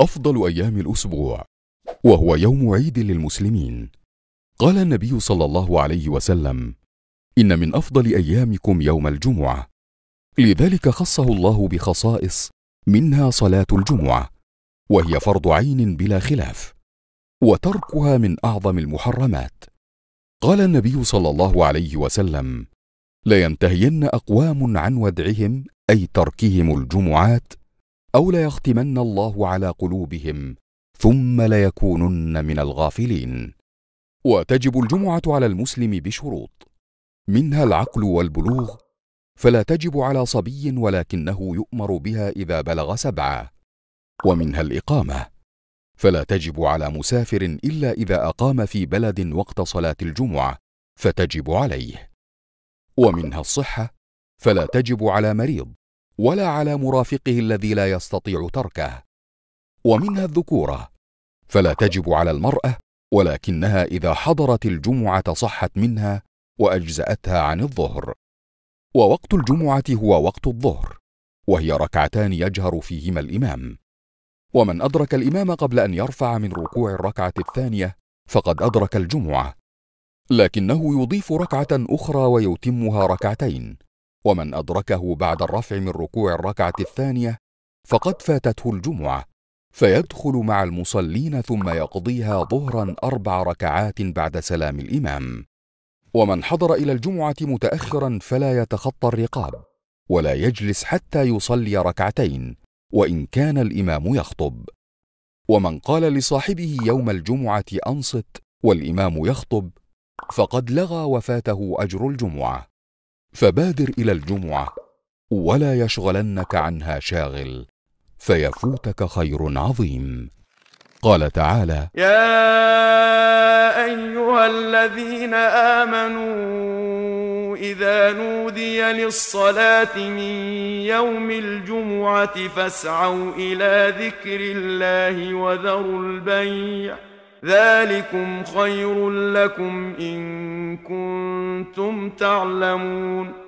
أفضل أيام الأسبوع وهو يوم عيد للمسلمين قال النبي صلى الله عليه وسلم إن من أفضل أيامكم يوم الجمعة لذلك خصه الله بخصائص منها صلاة الجمعة وهي فرض عين بلا خلاف وتركها من أعظم المحرمات قال النبي صلى الله عليه وسلم لينتهين أقوام عن ودعهم أي تركهم الجمعات أو ليختمن الله على قلوبهم ثم ليكونن من الغافلين وتجب الجمعة على المسلم بشروط منها العقل والبلوغ فلا تجب على صبي ولكنه يؤمر بها إذا بلغ سبعة ومنها الإقامة فلا تجب على مسافر إلا إذا أقام في بلد وقت صلاة الجمعة فتجب عليه ومنها الصحة فلا تجب على مريض ولا على مرافقه الذي لا يستطيع تركه ومنها الذكوره فلا تجب على المراه ولكنها اذا حضرت الجمعه صحت منها واجزاتها عن الظهر ووقت الجمعه هو وقت الظهر وهي ركعتان يجهر فيهما الامام ومن ادرك الامام قبل ان يرفع من ركوع الركعه الثانيه فقد ادرك الجمعه لكنه يضيف ركعه اخرى ويتمها ركعتين ومن أدركه بعد الرفع من ركوع الركعة الثانية فقد فاتته الجمعة فيدخل مع المصلين ثم يقضيها ظهرا أربع ركعات بعد سلام الإمام ومن حضر إلى الجمعة متأخرا فلا يتخطى الرقاب ولا يجلس حتى يصلي ركعتين وإن كان الإمام يخطب ومن قال لصاحبه يوم الجمعة أنصت والإمام يخطب فقد لغى وفاته أجر الجمعة فبادر الى الجمعه ولا يشغلنك عنها شاغل فيفوتك خير عظيم قال تعالى يا ايها الذين امنوا اذا نودي للصلاه من يوم الجمعه فاسعوا الى ذكر الله وذروا البيع ذلكم خير لكم ان كنتم تعلمون